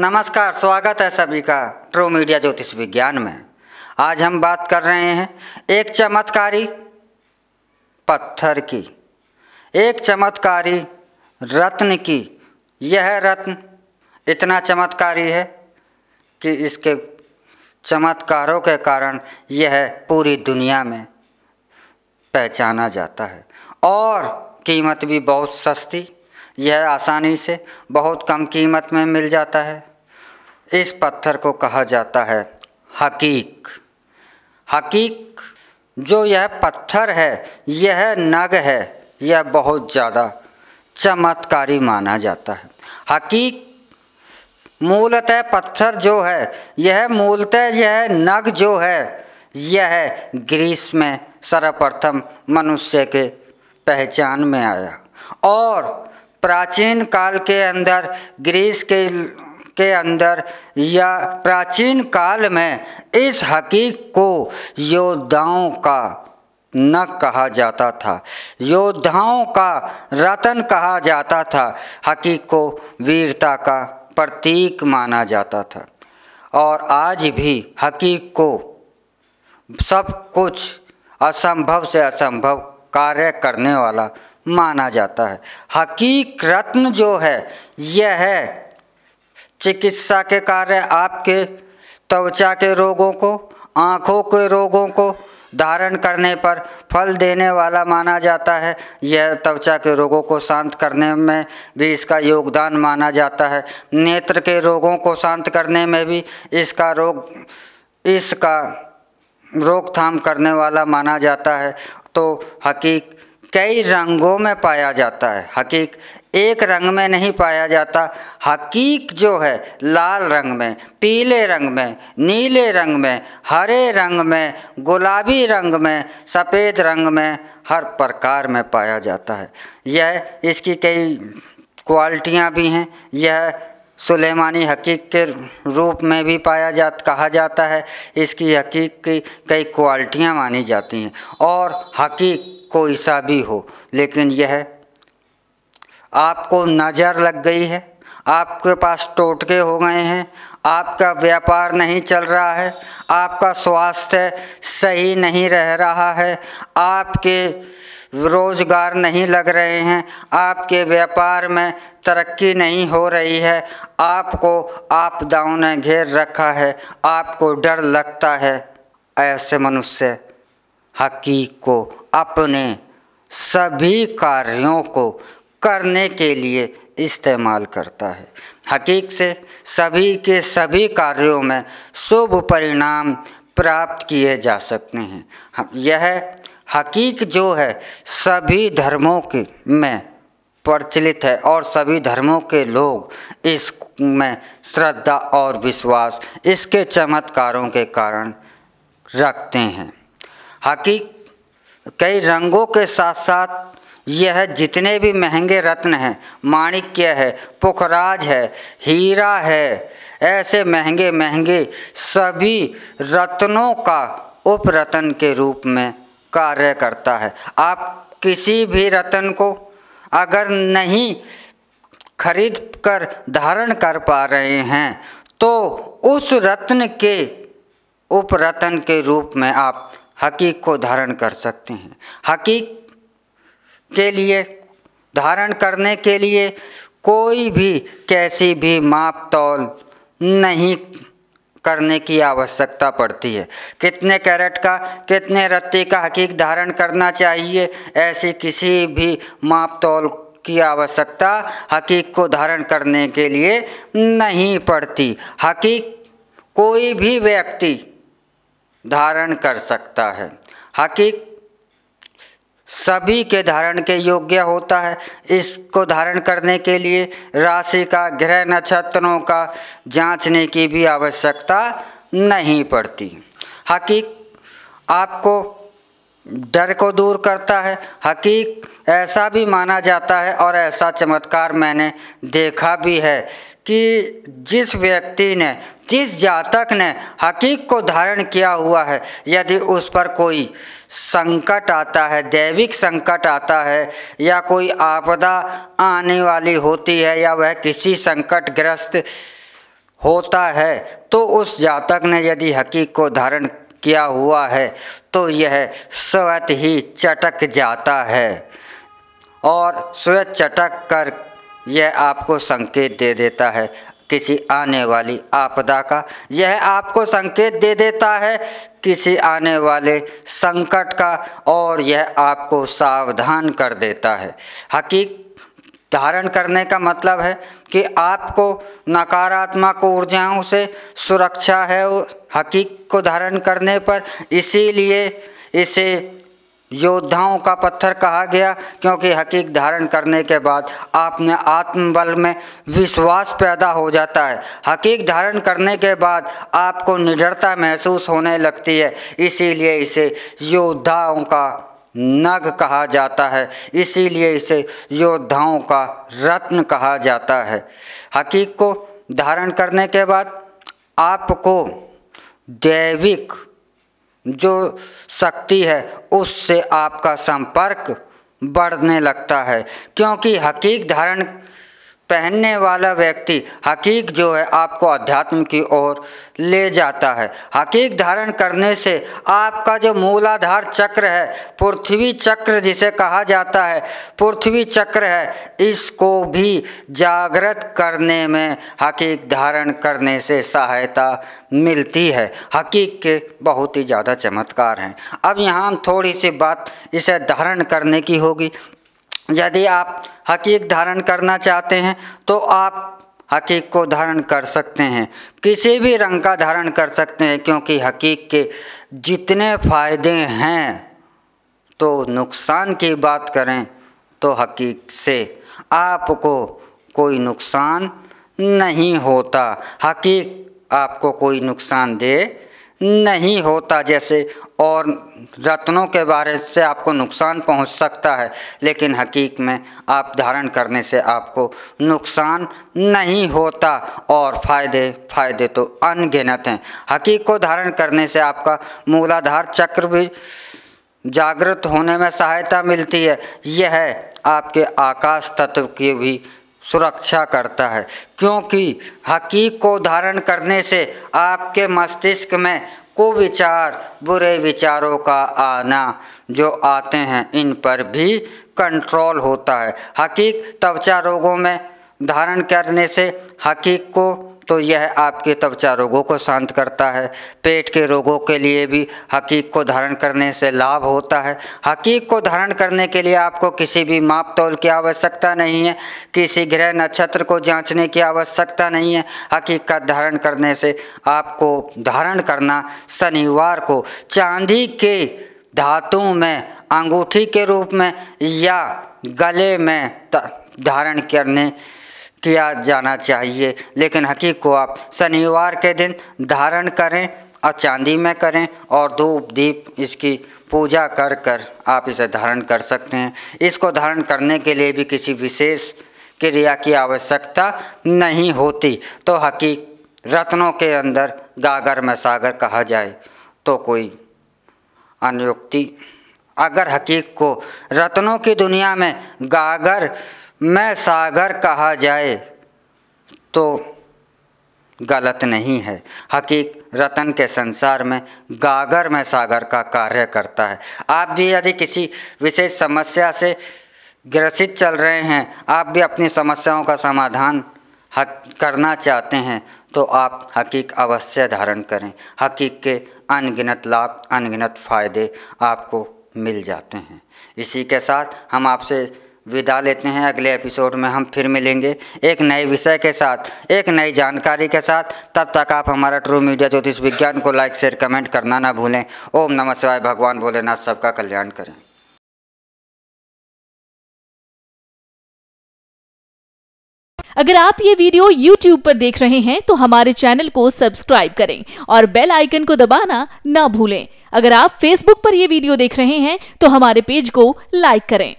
नमस्कार स्वागत है सभी का ट्रू मीडिया ज्योतिष विज्ञान में आज हम बात कर रहे हैं एक चमत्कारी पत्थर की एक चमत्कारी रत्न की यह रत्न इतना चमत्कारी है कि इसके चमत्कारों के कारण यह पूरी दुनिया में पहचाना जाता है और कीमत भी बहुत सस्ती यह आसानी से बहुत कम कीमत में मिल जाता है इस पत्थर को कहा जाता है हकीक हकीक जो यह पत्थर है यह नग है यह बहुत ज़्यादा चमत्कारी माना जाता है हकीक मूलतः पत्थर जो है यह मूलतः यह नग जो है यह ग्रीस में सर्वप्रथम मनुष्य के पहचान में आया और प्राचीन काल के अंदर ग्रीस के के अंदर या प्राचीन काल में इस हकीक को योद्धाओं का न कहा जाता था योद्धाओं का रतन कहा जाता था हकीक को वीरता का प्रतीक माना जाता था और आज भी हकीक को सब कुछ असंभव से असंभव कार्य करने वाला माना जाता है हकीक रत्न जो है यह है चिकित्सा के कार्य आपके त्वचा के रोगों को आँखों के रोगों को धारण करने पर फल देने वाला माना जाता है यह त्वचा के रोगों को शांत करने में भी इसका योगदान माना जाता है नेत्र के रोगों को शांत करने में भी इसका रोग इसका रोकथाम करने वाला माना जाता है तो हकीक कई रंगों में पाया जाता है हकीक एक रंग में नहीं पाया जाता हकीक जो है लाल रंग में पीले रंग में नीले रंग में हरे रंग में गुलाबी रंग में सफ़ेद रंग में हर प्रकार में पाया जाता है यह इसकी कई क्वालिटियाँ भी हैं यह सुलेमानी हकीक के रूप में भी पाया जा कहा जाता है इसकी हकीक की कई क्वालिटियाँ मानी जाती हैं और हकीक कोई सा भी हो लेकिन यह आपको नज़र लग गई है आपके पास टोटके हो गए हैं आपका व्यापार नहीं चल रहा है आपका स्वास्थ्य सही नहीं रह रहा है आपके रोज़गार नहीं लग रहे हैं आपके व्यापार में तरक्की नहीं हो रही है आपको आपदाओं ने घेर रखा है आपको डर लगता है ऐसे मनुष्य हकीक को अपने सभी कार्यों को करने के लिए इस्तेमाल करता है हकीक से सभी के सभी कार्यों में शुभ परिणाम प्राप्त किए जा सकते हैं हाँ, यह हकीक जो है सभी धर्मों के में प्रचलित है और सभी धर्मों के लोग इस में श्रद्धा और विश्वास इसके चमत्कारों के कारण रखते हैं हकीक कई रंगों के साथ साथ यह जितने भी महंगे रत्न हैं माणिक्य है पुखराज है हीरा है ऐसे महंगे महंगे सभी रत्नों का उपरत्न के रूप में कार्य करता है आप किसी भी रतन को अगर नहीं खरीद कर धारण कर पा रहे हैं तो उस रत्न के उपरत्न के रूप में आप हकीक को धारण कर सकते हैं हकीक के लिए धारण करने के लिए कोई भी कैसी भी माप तौल नहीं करने की आवश्यकता पड़ती है कितने कैरेट का कितने रत्ती का हकीक धारण करना चाहिए ऐसी किसी भी माप तौल की आवश्यकता हकीक को धारण करने के लिए नहीं पड़ती हकीक कोई भी व्यक्ति धारण कर सकता है हकीक सभी के धारण के योग्य होता है इसको धारण करने के लिए राशि का ग्रह नक्षत्रों का जांचने की भी आवश्यकता नहीं पड़ती हकीक आपको डर को दूर करता है हकीक ऐसा भी माना जाता है और ऐसा चमत्कार मैंने देखा भी है कि जिस व्यक्ति ने जिस जातक ने हकीक को धारण किया हुआ है यदि उस पर कोई संकट आता है दैविक संकट आता है या कोई आपदा आने वाली होती है या वह किसी संकट ग्रस्त होता है तो उस जातक ने यदि हकीक को धारण किया हुआ है तो यह स्वत ही चटक जाता है और स्वयं चटक कर यह आपको संकेत दे देता है किसी आने वाली आपदा का यह आपको संकेत दे देता है किसी आने वाले संकट का और यह आपको सावधान कर देता है हकीक धारण करने का मतलब है कि आपको नकारात्मक ऊर्जाओं से सुरक्षा है हकीक को धारण करने पर इसीलिए इसे योद्धाओं का पत्थर कहा गया क्योंकि हकीक धारण करने के बाद आपने आत्मबल में विश्वास पैदा हो जाता है हकीक धारण करने के बाद आपको निडरता महसूस होने लगती है इसीलिए इसे योद्धाओं का नग कहा जाता है इसीलिए इसे योद्धाओं का रत्न कहा जाता है हकीक को धारण करने के बाद आपको दैविक जो शक्ति है उससे आपका संपर्क बढ़ने लगता है क्योंकि हकीक धारण पहनने वाला व्यक्ति हकीक जो है आपको अध्यात्म की ओर ले जाता है हकीक धारण करने से आपका जो मूलाधार चक्र है पृथ्वी चक्र जिसे कहा जाता है पृथ्वी चक्र है इसको भी जागृत करने में हकीक धारण करने से सहायता मिलती है हकीक के बहुत ही ज़्यादा चमत्कार हैं अब यहाँ हम थोड़ी सी बात इसे धारण करने की होगी यदि आप हकीक धारण करना चाहते हैं तो आप हकीक को धारण कर सकते हैं किसी भी रंग का धारण कर सकते हैं क्योंकि हकीक के जितने फ़ायदे हैं तो नुकसान की बात करें तो हकीक से आपको कोई नुकसान नहीं होता हकीक आपको कोई नुकसान दे नहीं होता जैसे और रत्नों के बारे से आपको नुकसान पहुंच सकता है लेकिन हकीक में आप धारण करने से आपको नुकसान नहीं होता और फ़ायदे फ़ायदे तो अनगिनत हैं हकीक को धारण करने से आपका मूलाधार चक्र भी जागृत होने में सहायता मिलती है यह आपके आकाश तत्व की भी सुरक्षा करता है क्योंकि हकीक को धारण करने से आपके मस्तिष्क में कुविचार बुरे विचारों का आना जो आते हैं इन पर भी कंट्रोल होता है हकीक त्वचा रोगों में धारण करने से हकीक को तो यह आपके त्वचा रोगों को शांत करता है पेट के रोगों के लिए भी हकीक को धारण करने से लाभ होता है हकीक को धारण करने के लिए आपको किसी भी माप तोल की आवश्यकता नहीं है किसी ग्रह नक्षत्र को जांचने की आवश्यकता नहीं है हकीक का धारण करने से आपको धारण करना शनिवार को चांदी के धातु में अंगूठी के रूप में या गले में धारण करने किया जाना चाहिए लेकिन हकीक को आप शनिवार के दिन धारण करें और चांदी में करें और धूप दीप इसकी पूजा कर कर आप इसे धारण कर सकते हैं इसको धारण करने के लिए भी किसी विशेष क्रिया की आवश्यकता नहीं होती तो हकीक रत्नों के अंदर गागर में सागर कहा जाए तो कोई अनुयुक्ति अगर हकीक को रत्नों की दुनिया में गागर मैं सागर कहा जाए तो गलत नहीं है हकीक रतन के संसार में गागर में सागर का कार्य करता है आप भी यदि किसी विशेष समस्या से ग्रसित चल रहे हैं आप भी अपनी समस्याओं का समाधान हक करना चाहते हैं तो आप हकीक अवश्य धारण करें हकीक के अनगिनत लाभ अनगिनत फ़ायदे आपको मिल जाते हैं इसी के साथ हम आपसे विदा लेते हैं अगले एपिसोड में हम फिर मिलेंगे एक नए विषय के साथ एक नई जानकारी के साथ तब तक आप हमारा ट्रू मीडिया ज्योतिष विज्ञान को लाइक शेयर कमेंट करना ना भूलें ओम नमः शिवाय भगवान भोलेनाथ सबका कल्याण करें अगर आप ये वीडियो YouTube पर देख रहे हैं तो हमारे चैनल को सब्सक्राइब करें और बेल आइकन को दबाना ना भूलें अगर आप Facebook पर यह वीडियो देख रहे हैं तो हमारे पेज को लाइक करें